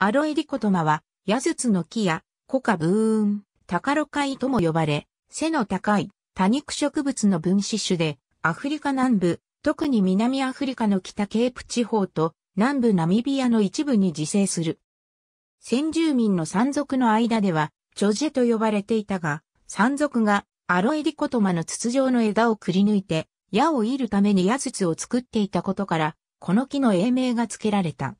アロエリコトマは、ヤズツの木や、コカブーン、タカロカイとも呼ばれ、背の高い多肉植物の分子種で、アフリカ南部、特に南アフリカの北ケープ地方と南部ナミビアの一部に自生する。先住民の山賊の間では、チョジェと呼ばれていたが、山賊がアロエリコトマの筒状の枝をくり抜いて、矢を射るために矢筒を作っていたことから、この木の英名が付けられた。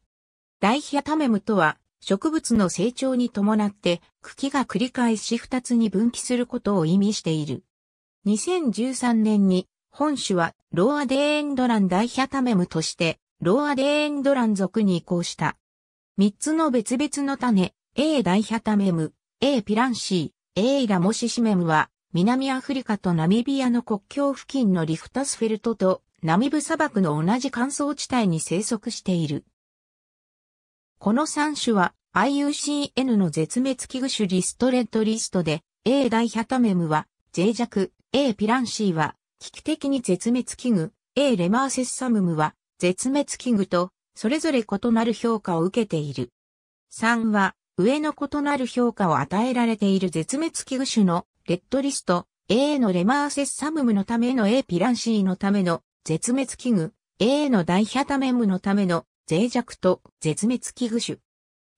ダイヒアタメムとは、植物の成長に伴って茎が繰り返し二つに分岐することを意味している。2013年に本種はローアデーンドランダイヒャタメムとしてローアデーンドラン属に移行した。三つの別々の種、A ダイヒャタメム、A ピランシー、A ラモシシメムは南アフリカとナミビアの国境付近のリフタスフェルトとナミブ砂漠の同じ乾燥地帯に生息している。この3種は IUCN の絶滅危惧種リストレッドリストで A ダイヒャタメムは脆弱、A ピランシーは危機的に絶滅危惧、A レマーセッサムムは絶滅危惧とそれぞれ異なる評価を受けている。3は上の異なる評価を与えられている絶滅危惧種のレッドリスト A のレマーセッサムムのための A ピランシーのための絶滅危惧 A のダイヒャタメムのための脆弱と絶滅危惧種。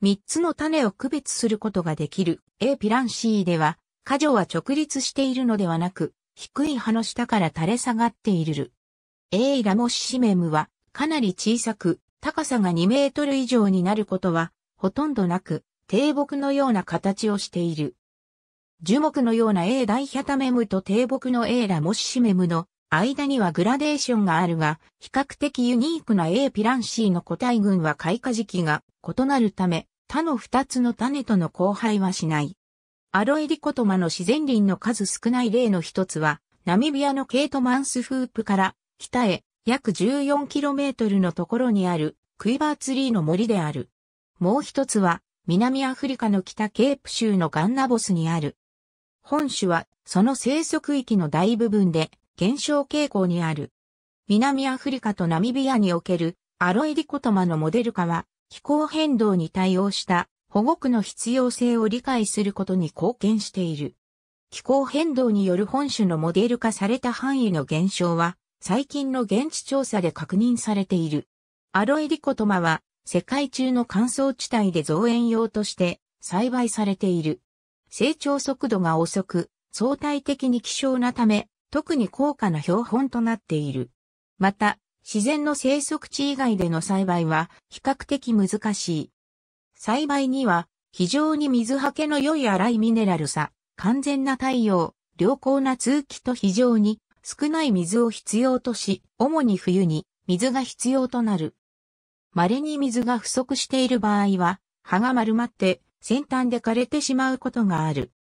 三つの種を区別することができる A ピランシーでは、果樹は直立しているのではなく、低い葉の下から垂れ下がっている。A ラモシシメムはかなり小さく、高さが2メートル以上になることはほとんどなく、低木のような形をしている。樹木のような A ダイヒャタメムと低木の A ラモシシメムの間にはグラデーションがあるが、比較的ユニークな A ピランシーの個体群は開花時期が異なるため、他の二つの種との交配はしない。アロエリコトマの自然林の数少ない例の一つは、ナミビアのケートマンスフープから北へ約 14km のところにあるクイバーツリーの森である。もう一つは南アフリカの北ケープ州のガンナボスにある。本種はその生息域の大部分で減少傾向にある。南アフリカとナミビアにおけるアロエディコトマのモデル化は気候変動に対応した保護区の必要性を理解することに貢献している。気候変動による本種のモデル化された範囲の減少は最近の現地調査で確認されている。アロエディコトマは世界中の乾燥地帯で造園用として栽培されている。成長速度が遅く、相対的に希少なため、特に高価な標本となっている。また、自然の生息地以外での栽培は比較的難しい。栽培には非常に水はけの良い荒いミネラルさ、完全な太陽、良好な通気と非常に少ない水を必要とし、主に冬に水が必要となる。稀に水が不足している場合は、葉が丸まって先端で枯れてしまうことがある。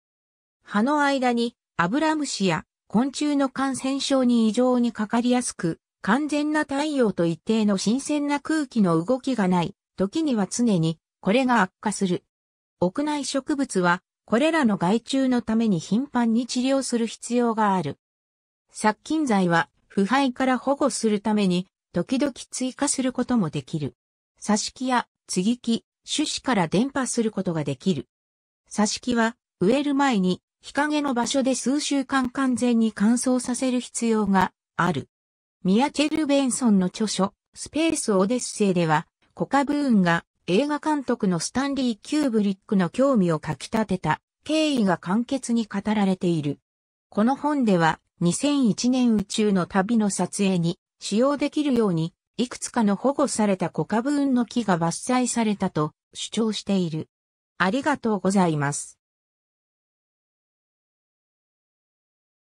葉の間にアブラムシや昆虫の感染症に異常にかかりやすく、完全な太陽と一定の新鮮な空気の動きがない、時には常に、これが悪化する。屋内植物は、これらの害虫のために頻繁に治療する必要がある。殺菌剤は、腐敗から保護するために、時々追加することもできる。挿し木や接ぎ木、種子から伝播することができる。挿し木は、植える前に日陰の場所で数週間完全に乾燥させる必要がある。ミアチェル・ベンソンの著書、スペース・オデッセイでは、コカブーンが映画監督のスタンリー・キューブリックの興味をかき立てた経緯が簡潔に語られている。この本では2001年宇宙の旅の撮影に使用できるようにいくつかの保護されたコカブーンの木が伐採されたと主張している。ありがとうございます。